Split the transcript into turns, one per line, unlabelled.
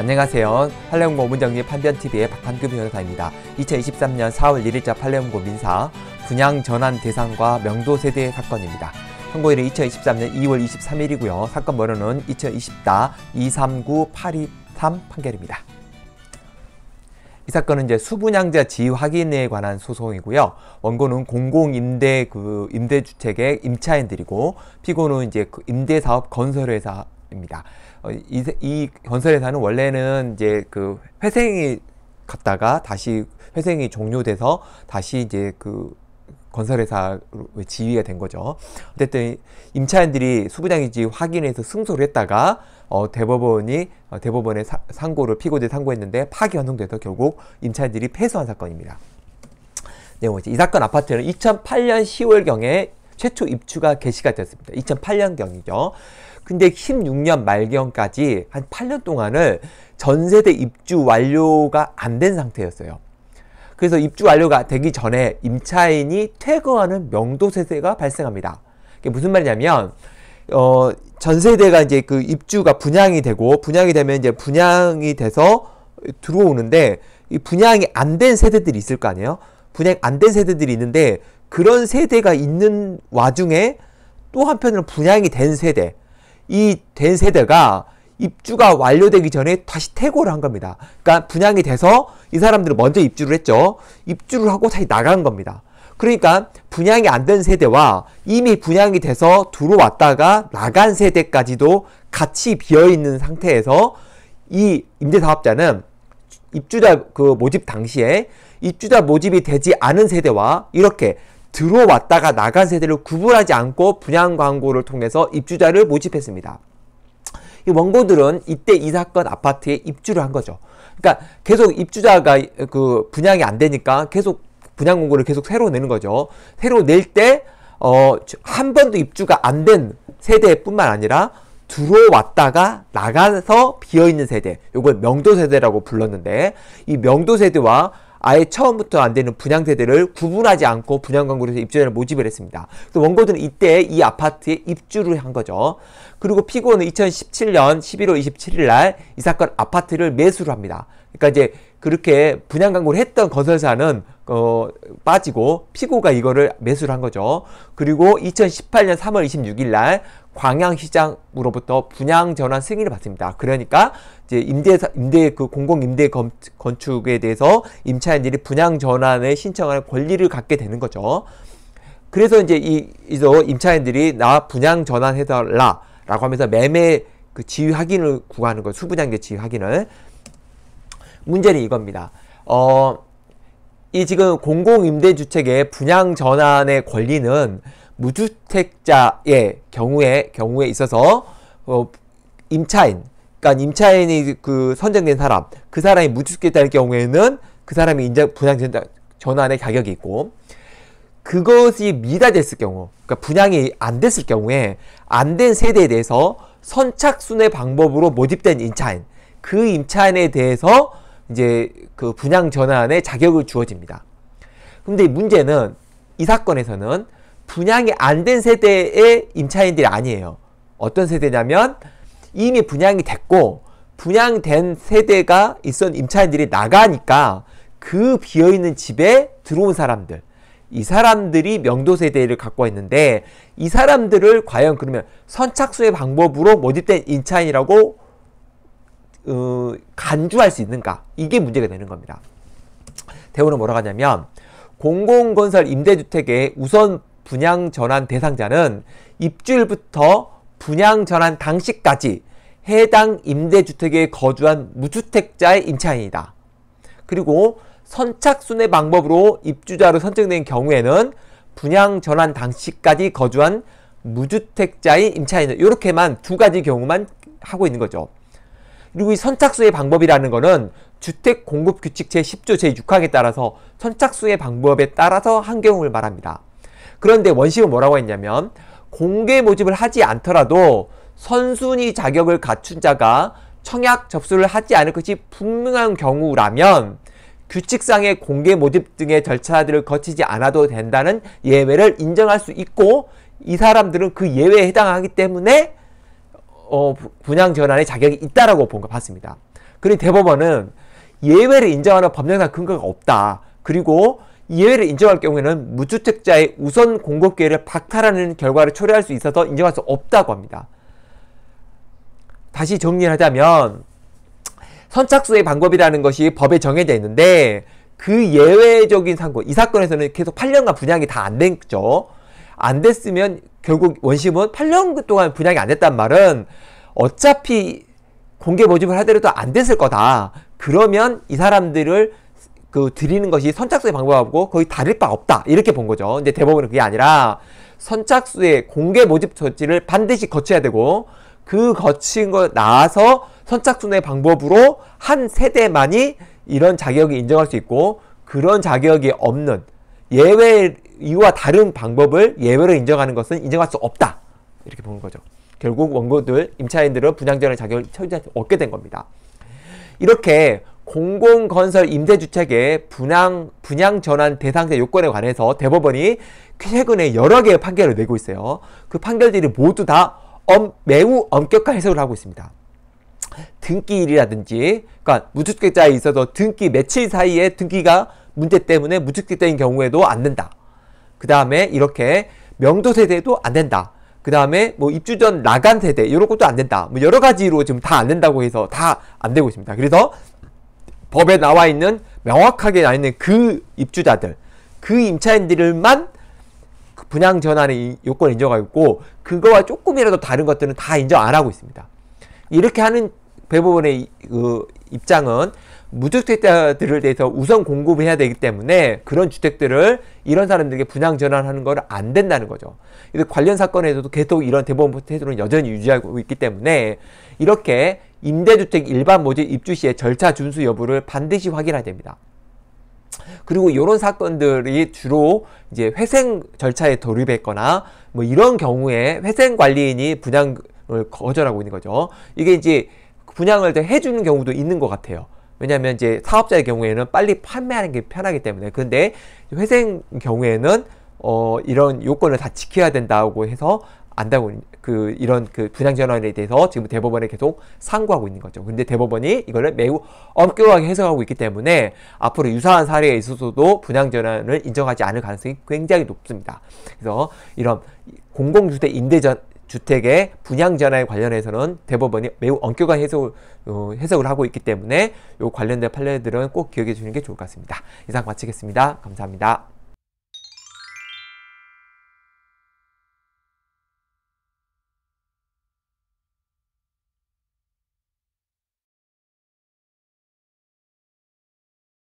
안녕하세요. 팔레온고 문정리 판변TV의 박한금 변호사입니다. 2023년 4월 1일자 팔레온고 민사 분양 전환 대상과 명도 세대 사건입니다. 선고일은 2023년 2월 23일이고요. 사건 번호는 2024 239823 판결입니다. 이 사건은 이제 수분양자 지위 확인에 관한 소송이고요. 원고는 공공임대 그 임대주택의 임차인들이고 피고는 이제 그 임대사업 건설회사 입니다. 어, 이, 이 건설회사는 원래는 이제 그 회생이 갔다가 다시 회생이 종료돼서 다시 이제 그 건설회사의 지위가 된 거죠. 어쨌든 임차인들이 수부장인지 확인해서 승소를 했다가 어, 대법원이 어, 대법원의 사, 상고를 피고들 상고했는데 파기 환송돼서 결국 임차인들이 패소한 사건입니다. 네, 이 사건 아파트는 2008년 10월경에 최초 입주가 개시가 되었습니다. 2008년경이죠. 근데 16년 말경까지 한 8년 동안을 전세대 입주 완료가 안 된 상태였어요. 그래서 입주 완료가 되기 전에 임차인이 퇴거하는 명도세가 발생합니다. 이게 무슨 말이냐면 어, 전세대가 이제 그 입주가 분양이 되고 분양이 되면 이제 분양이 돼서 들어오는데 이 분양이 안 된 세대들이 있을 거 아니에요? 분양 안 된 세대들이 있는데 그런 세대가 있는 와중에 또 한편으로 분양이 된 세대 이된 세대가 입주가 완료되기 전에 다시 퇴고를 한 겁니다. 그러니까 분양이 돼서 이 사람들은 먼저 입주를 했죠. 입주를 하고 다시 나간 겁니다. 그러니까 분양이 안 된 세대와 이미 분양이 돼서 들어왔다가 나간 세대까지도 같이 비어있는 상태에서 이 임대사업자는 입주자 그 모집 당시에 입주자 모집이 되지 않은 세대와 이렇게 들어왔다가 나간 세대를 구분하지 않고 분양 광고를 통해서 입주자를 모집했습니다. 이 원고들은 이때 이 사건 아파트에 입주를 한 거죠. 그러니까 계속 입주자가 그 분양이 안 되니까 계속 분양 공고를 계속 새로 내는 거죠. 새로 낼때어한 번도 입주가 안 된 세대뿐만 아니라 들어왔다가 나가서 비어있는 세대, 요걸 명도 세대라고 불렀는데 이 명도 세대와 아예 처음부터 안 되는 분양세대를 구분하지 않고 분양광고에서 입주자를 모집을 했습니다. 그 원고들은 이때 이 아파트에 입주를 한 거죠. 그리고 피고는 2017년 11월 27일 날 이 사건 아파트를 매수를 합니다. 그러니까 이제 그렇게 분양 광고를 했던 건설사는 어, 빠지고 피고가 이거를 매수를 한 거죠. 그리고 2018년 3월 26일 날 광양시장으로부터 분양 전환 승인을 받습니다. 그러니까 이제 임대 임대 그 공공 임대 건, 축에 대해서 임차인들이 분양 전환에 신청할 권리를 갖게 되는 거죠. 그래서 이제 이 이서 임차인들이 나 분양 전환해 달라라고 하면서 매매 그 지위 확인을 구하는 거 수분양제 지위 확인을 문제는 이겁니다. 어, 이 지금 공공임대주택의 분양 전환의 권리는 무주택자의 경우에 경우에 있어서 어, 임차인 그러니까 임차인이 그 선정된 사람 그 사람이 무주택자일 경우에는 그 사람이 인정 분양 전환의 가격이 있고 그것이 미달됐을 경우 그러니까 분양이 안 됐을 경우에 안 된 세대에 대해서 선착순의 방법으로 모집된 임차인 그 임차인에 대해서 이제 그 분양 전환의 자격을 주어집니다. 근데 문제는 이 사건에서는 분양이 안 된 세대의 임차인들이 아니에요. 어떤 세대냐면 이미 분양이 됐고 분양된 세대가 있었던 임차인들이 나가니까 그 비어있는 집에 들어온 사람들 이 사람들이 명도 세대를 갖고 있는데 이 사람들을 과연 그러면 선착순의 방법으로 모집된 임차인이라고 어, 간주할 수 있는가 이게 문제가 되는 겁니다. 대우는 뭐라고 하냐면 공공건설 임대주택의 우선 분양 전환 대상자는 입주일부터 분양 전환 당시까지 해당 임대주택에 거주한 무주택자의 임차인이다. 그리고 선착순의 방법으로 입주자로 선정된 경우에는 분양 전환 당시까지 거주한 무주택자의 임차인 이렇게만 다이두 가지 경우만 하고 있는 거죠. 그리고 이 선착순의 방법이라는 것은 주택 공급 규칙 제10조 제6항에 따라서 선착순의 방법에 따라서 한 경우를 말합니다. 그런데 원심은 뭐라고 했냐면 공개 모집을 하지 않더라도 선순위 자격을 갖춘 자가 청약 접수를 하지 않을 것이 분명한 경우라면 규칙상의 공개 모집 등의 절차들을 거치지 않아도 된다는 예외를 인정할 수 있고 이 사람들은 그 예외에 해당하기 때문에 어, 분양 전환의 자격이 있다라고 본거 봤습니다. 그런데 대법원은 예외를 인정하는 법령상 근거가 없다. 그리고 이외를 인정할 경우에는 무주택자의 우선 공급 기회를 박탈하는 결과를 초래할 수 있어서 인정할 수 없다고 합니다. 다시 정리 하자면 선착수의 방법이라는 것이 법에 정해져 있는데 그 예외적인 상고 이 사건에서는 계속 8년간 분양이 다 안 됐죠. 안 됐으면 결국 원심은 8년 동안 분양이 안 됐단 말은 어차피 공개 모집을 하더라도 안 됐을 거다. 그러면 이 사람들을 그 드리는 것이 선착순의 방법하고 거의 다를 바 없다 이렇게 본 거죠. 근데 대법원은 그게 아니라 선착순의 공개 모집 조치를 반드시 거쳐야 되고 그 거친 거 나와서 선착순의 방법으로 한 세대만이 이런 자격이 인정할 수 있고 그런 자격이 없는 예외 이와 다른 방법을 예외로 인정하는 것은 인정할 수 없다 이렇게 보 거죠. 결국 원고들 임차인들은 분양전의 자격을 소유할 수 없게 된 겁니다. 이렇게 공공건설 임대주택의 분양, 분양 전환 대상자 요건에 관해서 대법원이 최근에 여러 개의 판결을 내고 있어요. 그 판결들이 모두 다 엄, 매우 엄격한 해석을 하고 있습니다. 등기일이라든지, 그러니까 무주택자에 있어서 등기 며칠 사이에 등기가 문제 때문에 무주택자인 경우에도 안 된다. 그 다음에 이렇게 명도세 대도 안 된다. 그 다음에 뭐 입주 전 나간 세대 이런 것도 안 된다. 뭐 여러 가지로 지금 다 안 된다고 해서 다 안 되고 있습니다. 그래서 법에 나와 있는 명확하게 나 있는 그 입주자들, 그 임차인들만 그 분양 전환의 요건 을 인정하고 있고 그거와 조금이라도 다른 것들은 다 인정 안 하고 있습니다. 이렇게 하는 대부분의그 입장은 무주택자들을 대해서 우선 공급해야 되기 때문에 그런 주택들을 이런 사람들에게 분양 전환하는 걸 안 된다는 거죠. 관련 사건에서도 계속 이런 대법원 태도는 여전히 유지하고 있기 때문에 이렇게 임대주택 일반 모집 입주 시의 절차 준수 여부를 반드시 확인해야 됩니다. 그리고 이런 사건들이 주로 이제 회생 절차에 돌입했거나 뭐 이런 경우에 회생 관리인이 분양을 거절하고 있는 거죠. 이게 이제 분양을 해주는 경우도 있는 것 같아요. 왜냐하면 이제 사업자의 경우에는 빨리 판매하는 게 편하기 때문에 근데 회생 경우에는 어 이런 요건을 다 지켜야 된다고 해서 안다고 그 이런 그 분양 전환에 대해서 지금 대법원에 계속 상고하고 있는 거죠. 근데 대법원이 이거를 매우 엄격하게 해석하고 있기 때문에 앞으로 유사한 사례에 있어서도 분양 전환을 인정하지 않을 가능성이 굉장히 높습니다. 그래서 이런 공공주택 임대전 주택의 분양 전환에 관련해서는 대법원이 매우 엄격한 해석을, 어, 해석을 하고 있기 때문에 이 관련된 판례들은 꼭 기억해 주는게 좋을 것 같습니다. 이상 마치겠습니다. 감사합니다.